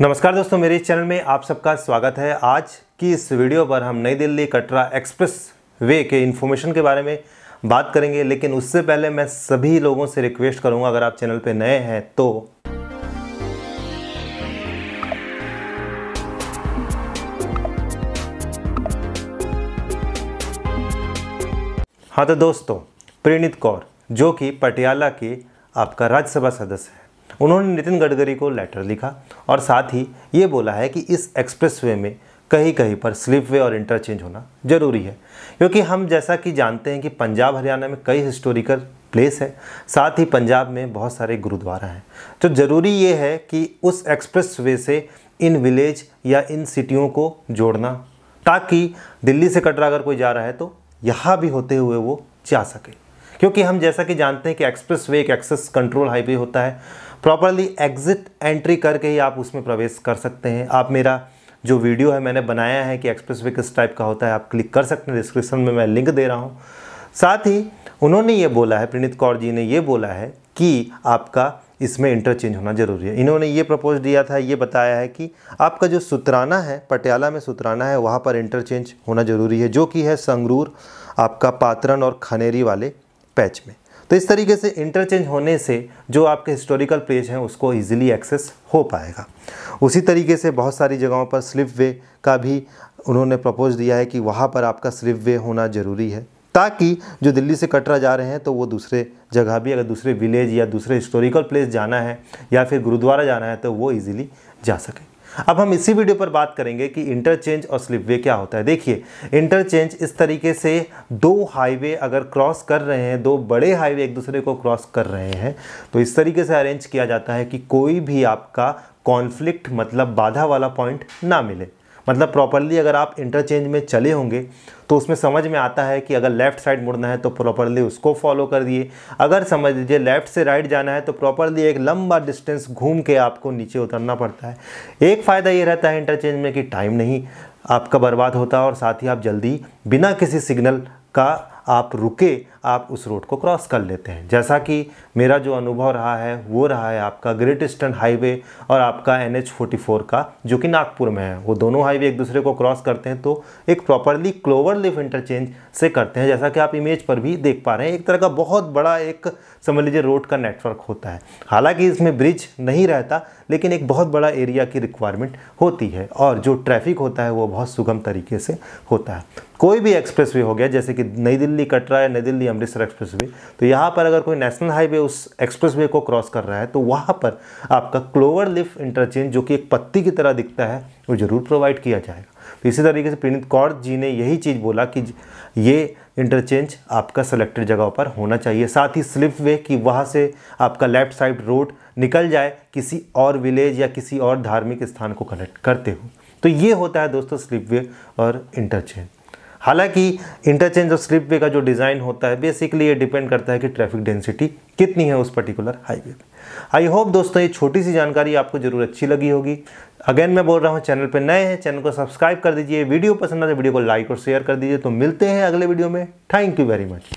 नमस्कार दोस्तों मेरे इस चैनल में आप सबका स्वागत है आज की इस वीडियो पर हम नई दिल्ली कटरा एक्सप्रेस वे के इन्फॉर्मेशन के बारे में बात करेंगे लेकिन उससे पहले मैं सभी लोगों से रिक्वेस्ट करूंगा अगर आप चैनल पर नए हैं तो हाँ तो दोस्तों प्रेणित कौर जो कि पटियाला के आपका राज्यसभा सदस्य है उन्होंने नितिन गडकरी को लेटर लिखा और साथ ही ये बोला है कि इस एक्सप्रेसवे में कहीं कहीं पर स्लिपवे और इंटरचेंज होना ज़रूरी है क्योंकि हम जैसा कि जानते हैं कि पंजाब हरियाणा में कई हिस्टोरिकल प्लेस है साथ ही पंजाब में बहुत सारे गुरुद्वारा हैं तो ज़रूरी ये है कि उस एक्सप्रेस वे से इन विलेज या इन सिटियों को जोड़ना ताकि दिल्ली से कटरा अगर कोई जा रहा है तो यहाँ भी होते हुए वो जा सके क्योंकि हम जैसा कि जानते हैं कि एक्सप्रेस वे एक एक्सेस कंट्रोल हाईवे होता है प्रॉपरली एग्जिट एंट्री करके ही आप उसमें प्रवेश कर सकते हैं आप मेरा जो वीडियो है मैंने बनाया है कि एक्सप्रेस वे किस टाइप का होता है आप क्लिक कर सकते हैं डिस्क्रिप्शन में मैं लिंक दे रहा हूँ साथ ही उन्होंने ये बोला है प्रणीत कौर जी ने ये बोला है कि आपका इसमें इंटरचेंज होना ज़रूरी है इन्होंने ये प्रपोज दिया था ये बताया है कि आपका जो सुतराना है पटियाला में सुतराना है वहाँ पर इंटरचेंज होना ज़रूरी है जो कि है संगरूर आपका पात्रन और खनेरी वाले पैच में तो इस तरीके से इंटरचेंज होने से जो आपके हिस्टोरिकल पेज हैं उसको इजीली एक्सेस हो पाएगा उसी तरीके से बहुत सारी जगहों पर स्लिप वे का भी उन्होंने प्रपोज दिया है कि वहाँ पर आपका स्लिप वे होना ज़रूरी है ताकि जो दिल्ली से कटरा जा रहे हैं तो वो दूसरे जगह भी अगर दूसरे विलेज या दूसरे हिस्टोरिकल प्लेस जाना है या फिर गुरुद्वारा जाना है तो वो ईज़िली जा सके अब हम इसी वीडियो पर बात करेंगे कि इंटरचेंज और स्लिपवे क्या होता है देखिए इंटरचेंज इस तरीके से दो हाईवे अगर क्रॉस कर रहे हैं दो बड़े हाईवे एक दूसरे को क्रॉस कर रहे हैं तो इस तरीके से अरेंज किया जाता है कि कोई भी आपका कॉन्फ्लिक्ट मतलब बाधा वाला पॉइंट ना मिले मतलब प्रॉपरली अगर आप इंटरचेंज में चले होंगे तो उसमें समझ में आता है कि अगर लेफ़्ट साइड मुड़ना है तो प्रॉपरली उसको फॉलो कर दिए अगर समझ लीजिए लेफ़्ट से राइट जाना है तो प्रॉपरली एक लंबा डिस्टेंस घूम के आपको नीचे उतरना पड़ता है एक फ़ायदा ये रहता है इंटरचेंज में कि टाइम नहीं आपका बर्बाद होता है और साथ ही आप जल्दी बिना किसी सिग्नल का आप रुके आप उस रोड को क्रॉस कर लेते हैं जैसा कि मेरा जो अनुभव रहा है वो रहा है आपका ग्रेट ईस्टर्न हाईवे और आपका एन एच का जो कि नागपुर में है वो दोनों हाईवे एक दूसरे को क्रॉस करते हैं तो एक प्रॉपरली क्लोवर लिफ इंटरचेंज से करते हैं जैसा कि आप इमेज पर भी देख पा रहे हैं एक तरह का बहुत बड़ा एक समझ लीजिए रोड का नेटवर्क होता है हालांकि इसमें ब्रिज नहीं रहता लेकिन एक बहुत बड़ा एरिया की रिक्वायरमेंट होती है और जो ट्रैफिक होता है वो बहुत सुगम तरीके से होता है कोई भी एक्सप्रेस वे हो गया जैसे कि नई दिल्ली कटरा या नई दिल्ली अमृतसर एक्सप्रेस वे तो यहाँ पर अगर कोई नेशनल हाईवे उस एक्सप्रेस वे को क्रॉस कर रहा है तो वहाँ पर आपका क्लोवर लिफ इंटरचेंज जो कि एक पत्ती की तरह दिखता है वो ज़रूर प्रोवाइड किया जाएगा तो इसी तरीके से प्रणीत कौर जी ने यही चीज़ बोला कि ये इंटरचेंज आपका सेलेक्टेड जगहों पर होना चाहिए साथ ही स्लिप वे कि वहाँ से आपका लेफ्ट साइड रोड निकल जाए किसी और विलेज या किसी और धार्मिक स्थान को कनेक्ट करते हुए तो ये होता है दोस्तों स्लिप वे और इंटरचेंज हालांकि इंटरचेंज और स्लिप वे का जो डिज़ाइन होता है बेसिकली ये डिपेंड करता है कि ट्रैफिक डेंसिटी कितनी है उस पर्टिकुलर हाईवे पे आई होप दोस्तों ये छोटी सी जानकारी आपको ज़रूर अच्छी लगी होगी अगेन मैं बोल रहा हूँ चैनल पर नए हैं चैनल को सब्सक्राइब कर दीजिए वीडियो पसंद आए तो वीडियो को लाइक और शेयर कर दीजिए तो मिलते हैं अगले वीडियो में थैंक यू वेरी मच